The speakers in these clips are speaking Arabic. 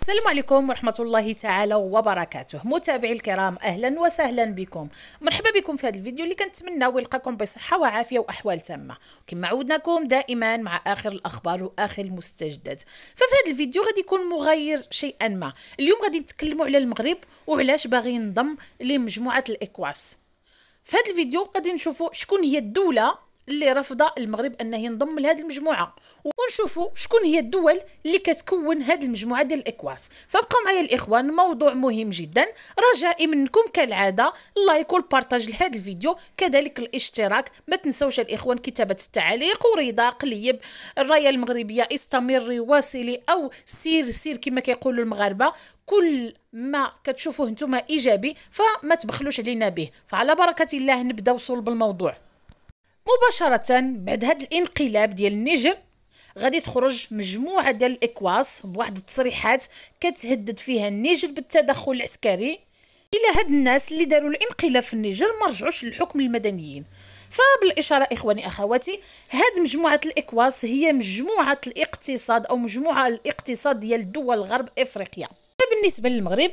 السلام عليكم ورحمة الله تعالى وبركاته متابعي الكرام أهلا وسهلا بكم مرحبا بكم في هذا الفيديو اللي كنتمنى ويلقاكم بصحة وعافية وأحوال تامة كما عودناكم دائما مع آخر الأخبار وآخر المستجدات ففي هذا الفيديو غادي يكون مغير شيئا ما اليوم غادي نتكلموا على المغرب وعلاش باغي ينضم لمجموعة الإكواس في هذا الفيديو غادي نشوفوا شكون هي الدولة اللي رافضه المغرب انه ينضم لهذه المجموعه ونشوفوا شكون هي الدول اللي كتكون هذه المجموعه ديال الاكواس فبقوا معايا الاخوان موضوع مهم جدا رجائي منكم كالعاده اللايك والبارطاج لهذا الفيديو كذلك الاشتراك ما تنسوش الاخوان كتابه التعليق ورضا قليب الرايه المغربيه استمري واصلي او سير سير كما كيقولوا المغاربه كل ما كتشوفوه نتوما ايجابي فما تبخلوش علينا به فعلى بركه الله نبدا وصول بالموضوع مباشره بعد هذا الانقلاب ديال النيجر غادي تخرج مجموعه ديال الاكواس بواحد التصريحات كتهدد فيها النيجر بالتدخل العسكري الى هاد الناس اللي داروا الانقلاب في النيجر ما رجعوش للحكم المدنيين فبالاشاره اخواني اخواتي هاد مجموعه الاكواس هي مجموعه الاقتصاد او مجموعه الاقتصاد ديال دول غرب افريقيا بالنسبه للمغرب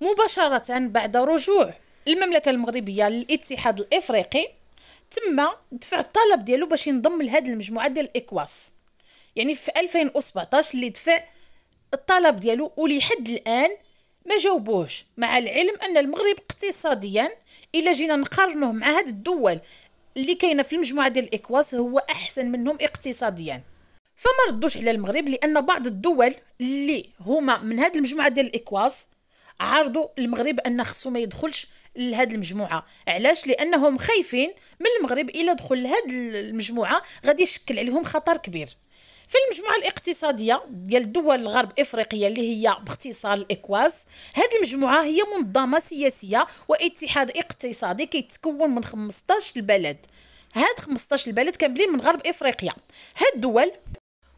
مباشره بعد رجوع المملكه المغربيه للاتحاد الافريقي تم دفع الطلب ديالو باش ينضم لهاد المجموعه ديال الاكواس يعني في 2017 اللي دفع الطلب ديالو حد الان ما جاوبوش مع العلم ان المغرب اقتصاديا الا جينا نقارنوه مع هاد الدول اللي كاينه في المجموعه ديال الاكواس هو احسن منهم اقتصاديا فما ردوش على المغرب لان بعض الدول اللي هما من هاد المجموعه ديال الاكواس عرضوا المغرب ان خصو ما يدخلش لهاد المجموعه علاش لانهم خايفين من المغرب الا دخل لهاد المجموعه غادي يشكل عليهم خطر كبير في المجموعة الاقتصادية ديال دول الغرب إفريقية اللي هي باختصار الإكواز هذه المجموعة هي منظمة سياسية واتحاد اقتصادي كيتكون من 15 بلد هاد 15 البلد كاملين من غرب افريقيا هاد الدول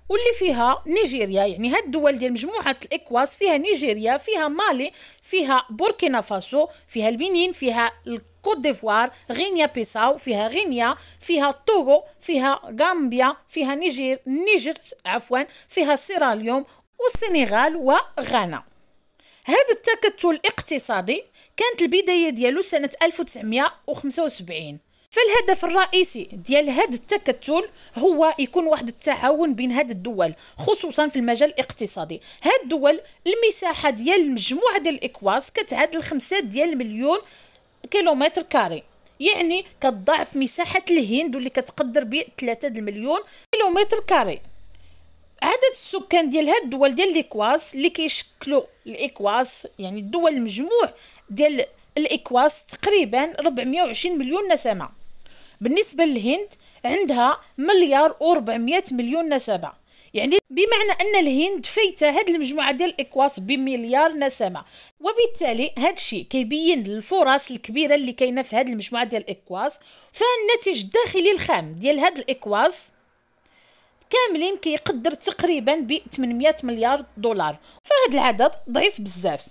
واللي فيها نيجيريا يعني هاد الدول ديال مجموعة الإكواس فيها نيجيريا فيها مالي فيها بوركينا فاسو فيها البنين فيها الكوت ديفوار غينيا بيساو فيها غينيا فيها توغو فيها غامبيا فيها نيجير نيجر عفوا فيها سيراليوم والسنغال وغانا هذا التكتل الاقتصادي كانت البداية ديالو سنة 1975 فالهدف الرئيسي ديال هذا التكتل هو يكون واحد التعاون بين هاد الدول خصوصا في المجال الاقتصادي هاد الدول المساحه ديال المجموعه ديال الاكواس كتعادل خمسة ديال مليون كيلومتر كاري يعني كتضاعف مساحه الهند واللي كتقدر ب 3 مليون كيلومتر كاري عدد السكان ديال هاد الدول ديال الاكواس اللي كيشكلوا الاكواس يعني الدول المجموع ديال الاكواس تقريبا 420 مليون نسمه بالنسبة للهند عندها مليار و400 مليون نسمة يعني بمعنى أن الهند فايتة هاد المجموعة ديال الإكواس بمليار نسمة وبالتالي هاد الشيء كيبين الفرص الكبيرة اللي كاينة في هاد المجموعة ديال الإكواس فالناتج الداخلي الخام ديال هاد الإكواس كاملين كيقدر تقريبا ب 800 مليار دولار فهاد العدد ضعيف بزاف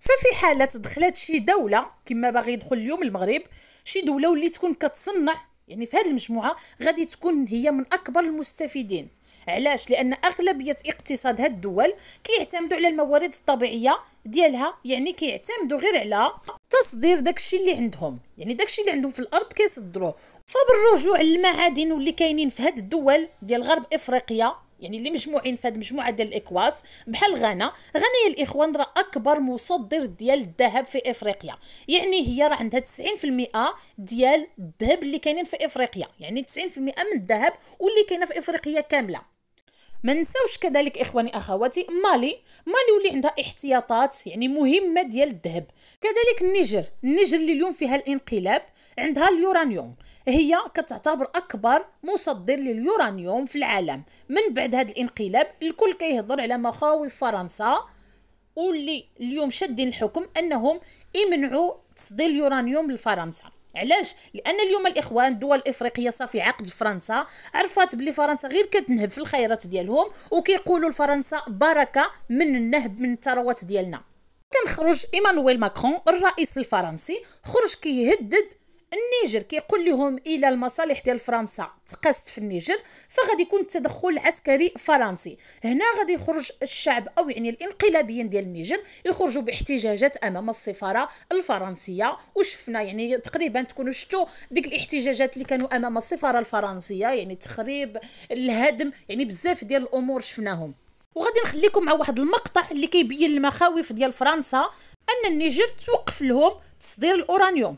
ففي حالة دخلت شي دولة كما باغي يدخل اليوم المغرب شي دولة واللي تكون كتصنع يعني في هذه المجموعه غادي تكون هي من اكبر المستفيدين علاش لان اغلبيه اقتصاد هاد الدول كيعتمدوا على الموارد الطبيعيه ديالها يعني كيعتمدوا غير على تصدير داكشي اللي عندهم يعني داكشي اللي عندهم في الارض كيصدروه فبالرجوع للمعادن واللي كاينين في هاد الدول ديال غرب افريقيا يعني اللي مجموعين في هذه المجموعه ديال الاكواس بحال غانا غانا يا الاخوان راه اكبر مصدر ديال الذهب في افريقيا يعني هي راه عندها 90% ديال الذهب اللي كاينين في افريقيا يعني 90% من الذهب واللي كاينه في افريقيا كامله ما نساوش كذلك اخواني اخواتي مالي مالي واللي عندها احتياطات يعني مهمه ديال الذهب كذلك النيجر النيجر اللي اليوم فيها الانقلاب عندها اليورانيوم هي كتعتبر اكبر مصدر لليورانيوم في العالم من بعد هذا الانقلاب الكل كيهضر على مخاوف فرنسا واللي اليوم شادين الحكم انهم يمنعوا تصدير اليورانيوم لفرنسا علاش لان اليوم الاخوان دول الافريقيه صافي عقد فرنسا عرفات بلي فرنسا غير كتنهب في الخيرات ديالهم وكيقولوا لفرنسا بركه من النهب من الثروات ديالنا كنخرج ايمانويل ماكرون الرئيس الفرنسي خرج كيهدد النيجر كيقول لهم الى المصالح ديال فرنسا تقاست في النيجر فغادي يكون التدخل العسكري فرنسي هنا غادي يخرج الشعب او يعني الانقلابيين ديال النيجر يخرجوا باحتجاجات امام السفاره الفرنسيه وشفنا يعني تقريبا تكونوا شفتوا ديك الاحتجاجات اللي كانوا امام السفاره الفرنسيه يعني تخريب الهدم يعني بزاف ديال الامور شفناهم وغادي نخليكم مع واحد المقطع اللي كيبين المخاوف ديال فرنسا ان النيجر توقف لهم تصدير الاورانيوم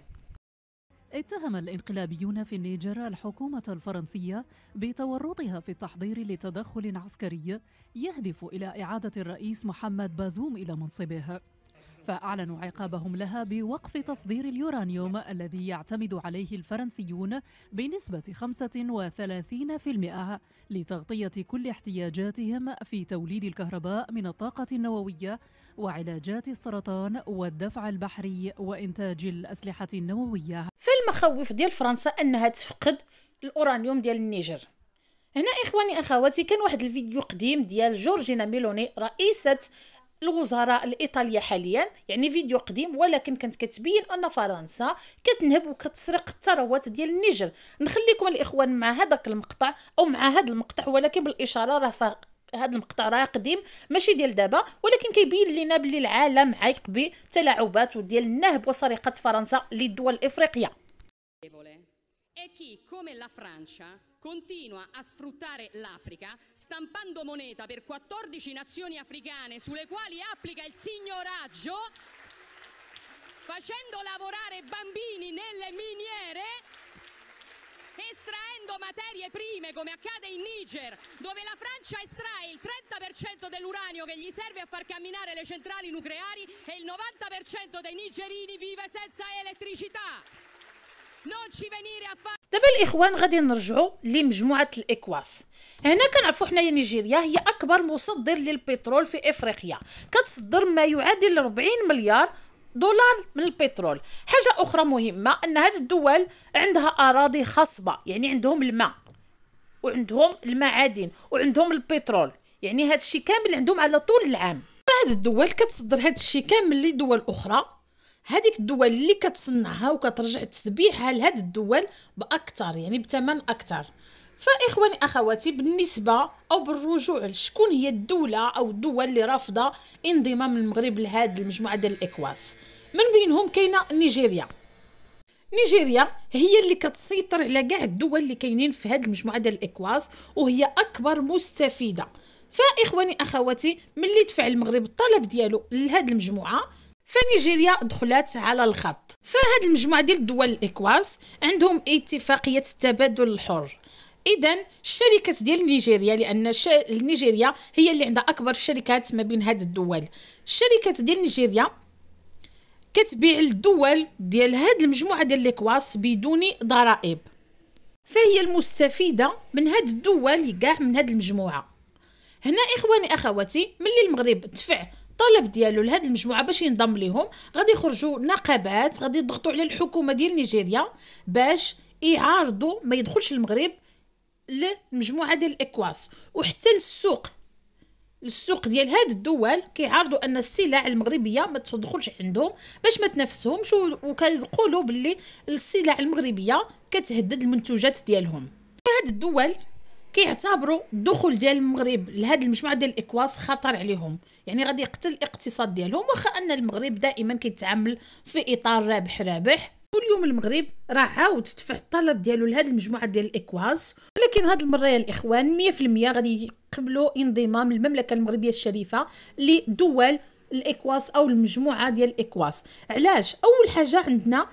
اتهم الانقلابيون في النيجر الحكومة الفرنسية بتورطها في التحضير لتدخل عسكري يهدف إلى إعادة الرئيس محمد بازوم إلى منصبه فأعلنوا عقابهم لها بوقف تصدير اليورانيوم الذي يعتمد عليه الفرنسيون بنسبة 35% لتغطية كل احتياجاتهم في توليد الكهرباء من الطاقة النووية وعلاجات السرطان والدفع البحري وإنتاج الأسلحة النووية فالمخاوف ديال فرنسا أنها تفقد الأورانيوم ديال النيجر هنا اخواني اخواتي كان واحد الفيديو قديم ديال جورجينا ميلوني رئيسة الوزراء الإيطالية حاليا يعني فيديو قديم ولكن كانت كتبين أن فرنسا كتنهب وكتسرق الثروات ديال النيجر نخليكم الإخوان مع هذاك المقطع أو مع هذا المقطع ولكن بالإشارة راه هذا المقطع راه قديم ماشي ديال دابا ولكن كيبين لنا بلي العالم عايق بتلاعبات وديال النهب وسرقه فرنسا للدول الافريقيه e chi, come la Francia, continua a sfruttare l'Africa stampando moneta per 14 nazioni africane sulle quali applica il signoraggio, facendo lavorare bambini nelle miniere, estraendo materie prime come accade in Niger, dove la Francia estrae il 30% dell'uranio che gli serve a far camminare le centrali nucleari e il 90% dei nigerini vive senza elettricità. دابا الاخوان غادي نرجعوا لمجموعه الاكواس هنا كنعرفوا حنايا نيجيريا هي اكبر مصدر للبترول في افريقيا كتصدر ما يعادل 40 مليار دولار من البترول حاجه اخرى مهمه ان هذه الدول عندها اراضي خصبه يعني عندهم الماء وعندهم المعادن وعندهم البترول يعني هذا الشيء كامل عندهم على طول العام هذه الدول كتصدر هذا الشيء كامل لدول اخرى هذيك الدول اللي كتصنعها وكترجع تسبيحها لهاد الدول باكثر يعني بثمن اكثر فاخواني اخواتي بالنسبه او بالرجوع لشكون هي الدوله او الدول اللي رافضه انضمام المغرب لهاد المجموعه ديال الاكواس من بينهم كاينه نيجيريا نيجيريا هي اللي كتسيطر على كاع الدول اللي كاينين في هذه المجموعه ديال الاكواس وهي اكبر مستفيده فاخواني اخواتي ملي دفع المغرب الطلب ديالو لهاد المجموعه فنيجيريا دخلت على الخط فهاد المجموعه ديال الدول الاكواس عندهم اتفاقيه التبادل الحر اذا الشركات ديال نيجيريا لان ش... نيجيريا هي اللي عندها اكبر الشركات ما بين هاد الدول الشركات ديال نيجيريا كتبيع الدول ديال هاد المجموعه ديال الاكواس بدون ضرائب فهي المستفيده من هاد الدول كاع من هاد المجموعه هنا اخواني اخواتي ملي المغرب دفع الطلب ديالو لهاد المجموعه باش ينضم ليهم غادي يخرجوا نقابات غادي يضغطوا على الحكومه ديال نيجيريا باش يعارضوا ما يدخلش المغرب للمجموعه ديال الاكواس وحتى للسوق السوق ديال هاد الدول كيعارضوا ان السلع المغربيه ما تدخلش عندهم باش ما تنافسهمش وكيقولوا باللي السلع المغربيه كتهدد المنتوجات ديالهم هاد الدول كيعتبروا الدخول ديال المغرب لهاد المجموعه ديال الاكواس خطر عليهم يعني غادي يقتل الاقتصاد ديالهم واخا ان المغرب دائما كيتعامل في اطار رابح رابح واليوم المغرب راه عاود دفع الطلب ديالو لهاد المجموعه ديال الاكواس ولكن هاد المره يا الاخوان 100% غادي يقبلوا انضمام المملكه المغربيه الشريفه لدول الاكواس او المجموعه ديال الاكواس علاش اول حاجه عندنا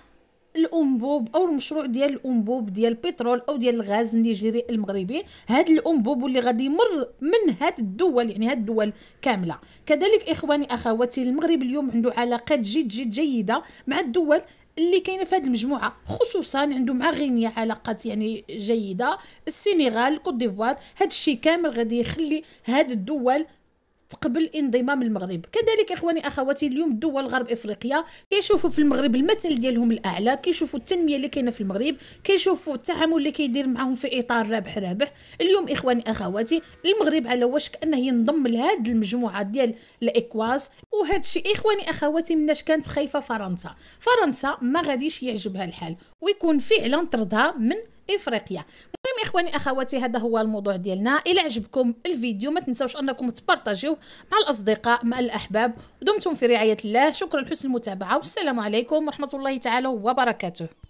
الانبوب او المشروع ديال الانبوب ديال البترول او ديال الغاز النيجيري المغربي هذا الانبوب اللي غادي يمر من هاد الدول يعني هاد الدول كامله كذلك اخواني اخواتي المغرب اليوم عنده علاقات جد جد جيده مع الدول اللي كاينه في هذه المجموعه خصوصا عنده مع غينيا علاقات يعني جيده السنغال كوت ديفوار هذا الشيء كامل غادي يخلي هاد الدول قبل انضمام المغرب كذلك اخواني اخواتي اليوم دول غرب افريقيا كيشوفوا في المغرب المثل ديالهم الاعلى كيشوفوا التنميه اللي كاينه في المغرب كيشوفوا التعامل اللي كيدير معهم في اطار رابح رابح اليوم اخواني اخواتي المغرب على وشك انه ينضم لهاد المجموعه ديال الاكواز وهذا الشيء اخواني اخواتي مناش كانت خايفه فرنسا فرنسا ما غاديش يعجبها الحال ويكون فعلا طردها من افريقيا المهم اخواني اخواتي هذا هو الموضوع ديالنا الى عجبكم الفيديو ما تنساوش انكم تبارطاجيوه مع الاصدقاء مع الاحباب دمتم في رعايه الله شكرا لحسن المتابعه والسلام عليكم ورحمه الله تعالى وبركاته